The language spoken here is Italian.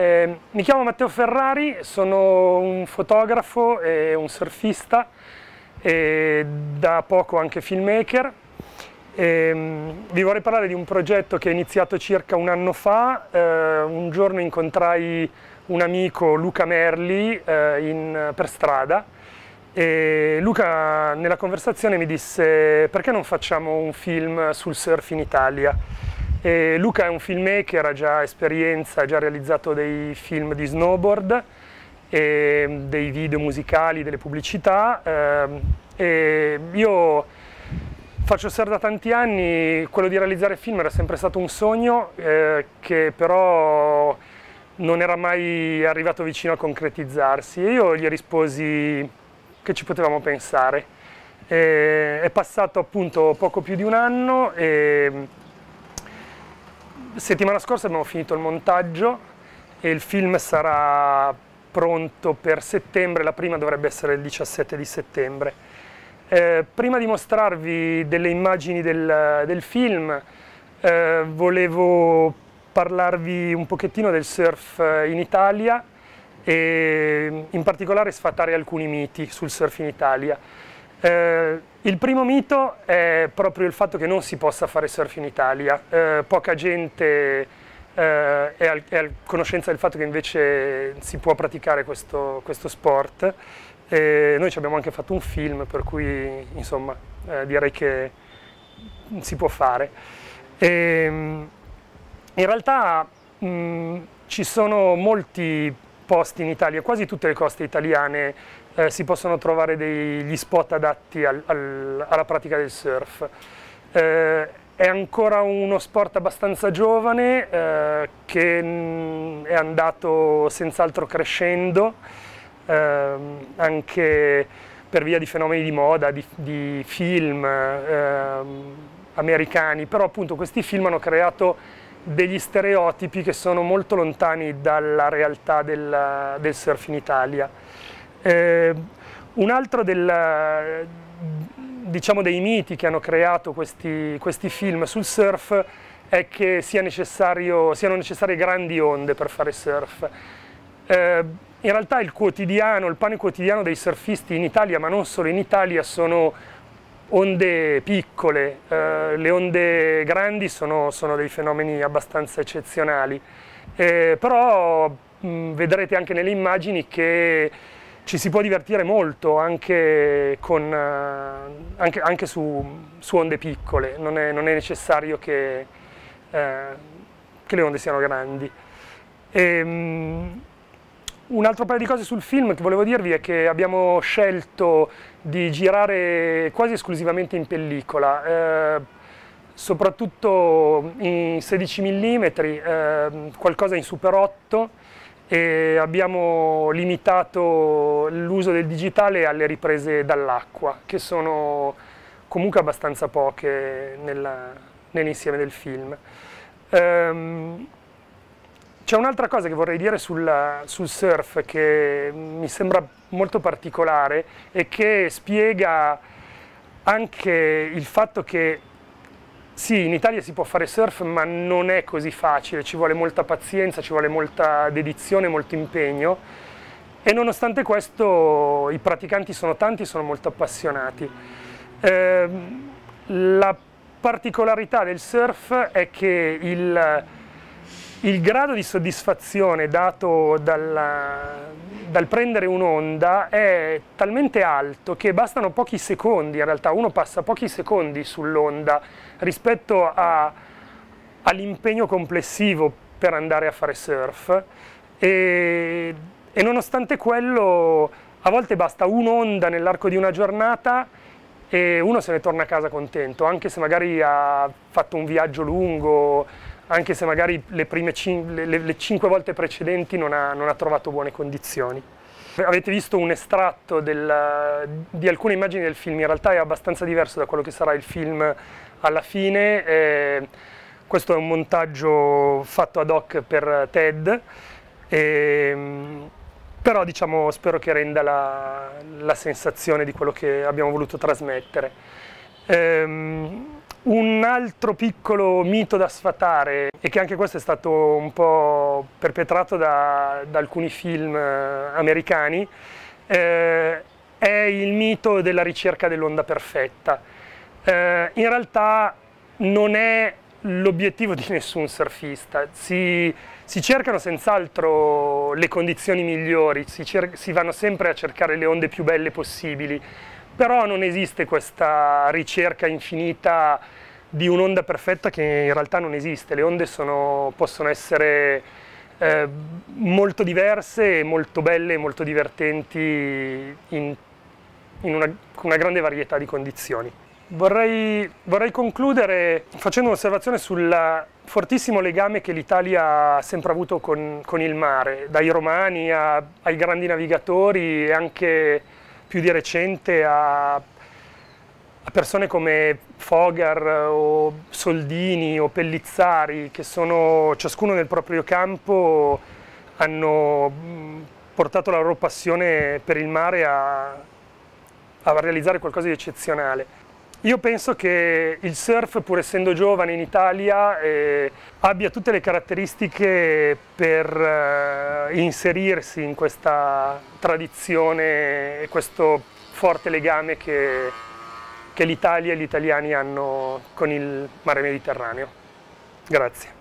Eh, mi chiamo Matteo Ferrari, sono un fotografo e un surfista e da poco anche filmmaker. E, ehm, vi vorrei parlare di un progetto che è iniziato circa un anno fa. Eh, un giorno incontrai un amico, Luca Merli, eh, in, per strada e Luca nella conversazione mi disse perché non facciamo un film sul surf in Italia? E Luca è un filmmaker, ha già esperienza, ha già realizzato dei film di snowboard, dei video musicali, delle pubblicità. Ehm, e io faccio SER da tanti anni, quello di realizzare film era sempre stato un sogno eh, che però non era mai arrivato vicino a concretizzarsi e io gli risposi che ci potevamo pensare. E è passato appunto poco più di un anno e Settimana scorsa abbiamo finito il montaggio e il film sarà pronto per settembre, la prima dovrebbe essere il 17 di settembre. Eh, prima di mostrarvi delle immagini del, del film, eh, volevo parlarvi un pochettino del surf eh, in Italia e in particolare sfatare alcuni miti sul surf in Italia. Eh, il primo mito è proprio il fatto che non si possa fare surf in Italia. Eh, poca gente eh, è, al, è, a conoscenza del fatto che invece si può praticare questo, questo sport. Eh, noi ci abbiamo anche fatto un film, per cui insomma eh, direi che si può fare. Ehm, in realtà mh, mm, ci sono molti posti in Italia, quasi tutte le coste italiane eh, si possono trovare degli spot adatti al, al, alla pratica del surf. Eh, è ancora uno sport abbastanza giovane eh, che mm, è andato senz'altro crescendo ehm, anche per via di fenomeni di moda, di, di film ehm, americani, però appunto questi film hanno creato degli stereotipi che sono molto lontani dalla realtà del, del surf in Italia. Eh, un altro del, diciamo dei miti che hanno creato questi, questi film sul surf è che sia siano necessarie grandi onde per fare surf. Eh, in realtà il quotidiano, il pane quotidiano dei surfisti in Italia, ma non solo in Italia, sono onde piccole, eh, le onde grandi sono, sono, dei fenomeni abbastanza eccezionali, eh, però mh, mm, vedrete anche nelle immagini che ci si può divertire molto anche, con, eh, anche, anche su, su, onde piccole, non è, non è necessario che, eh, che, le onde siano grandi. E, ehm, mh, un altro paio di cose sul film che volevo dirvi è che abbiamo scelto di girare quasi esclusivamente in pellicola, eh, soprattutto in 16 mm, eh, qualcosa in Super 8 e abbiamo limitato l'uso del digitale alle riprese dall'acqua, che sono comunque abbastanza poche nell'insieme del film. Um, c'è un'altra cosa che vorrei dire sul, sul, surf che mi sembra molto particolare e che spiega anche il fatto che sì, in Italia si può fare surf, ma non è così facile, ci vuole molta pazienza, ci vuole molta dedizione, molto impegno e nonostante questo i praticanti sono tanti e sono molto appassionati. Eh, la particolarità del surf è che il il grado di soddisfazione dato dalla, dal prendere un'onda è talmente alto che bastano pochi secondi, in realtà uno passa pochi secondi sull'onda rispetto all'impegno complessivo per andare a fare surf e, e nonostante quello a volte basta un'onda nell'arco di una giornata e uno se ne torna a casa contento, anche se magari ha fatto un viaggio lungo, anche se magari le, prime cin le, le, le cinque volte precedenti non ha, non ha, trovato buone condizioni. Avete visto un estratto del, di alcune immagini del film, in realtà è abbastanza diverso da quello che sarà il film alla fine. Eh, questo è un montaggio fatto ad hoc per TED, eh, però diciamo, spero che renda la, la, sensazione di quello che abbiamo voluto trasmettere. Eh, un altro piccolo mito da sfatare, e che anche questo è stato un po' perpetrato da, da alcuni film eh, americani, eh, è il mito della ricerca dell'onda perfetta. Eh, in realtà non è l'obiettivo di nessun surfista, si, si cercano senz'altro le condizioni migliori, si, si vanno sempre a cercare le onde più belle possibili, però non esiste questa ricerca infinita di un'onda perfetta che in realtà non esiste, le onde sono, possono essere eh, molto diverse, molto belle, molto divertenti in, in una, una grande varietà di condizioni. Vorrei, vorrei, concludere facendo un'osservazione sul fortissimo legame che l'Italia ha sempre avuto con, con il mare, dai romani a, ai grandi navigatori e anche più di recente a, a persone come Fogar o Soldini o Pellizzari che sono ciascuno nel proprio campo hanno portato la loro passione per il mare a, a realizzare qualcosa di eccezionale. Io penso che il surf, pur essendo giovane in Italia, eh, abbia tutte le caratteristiche per eh, inserirsi in questa tradizione e questo forte legame che, che l'Italia e gli italiani hanno con il mare Mediterraneo. Grazie.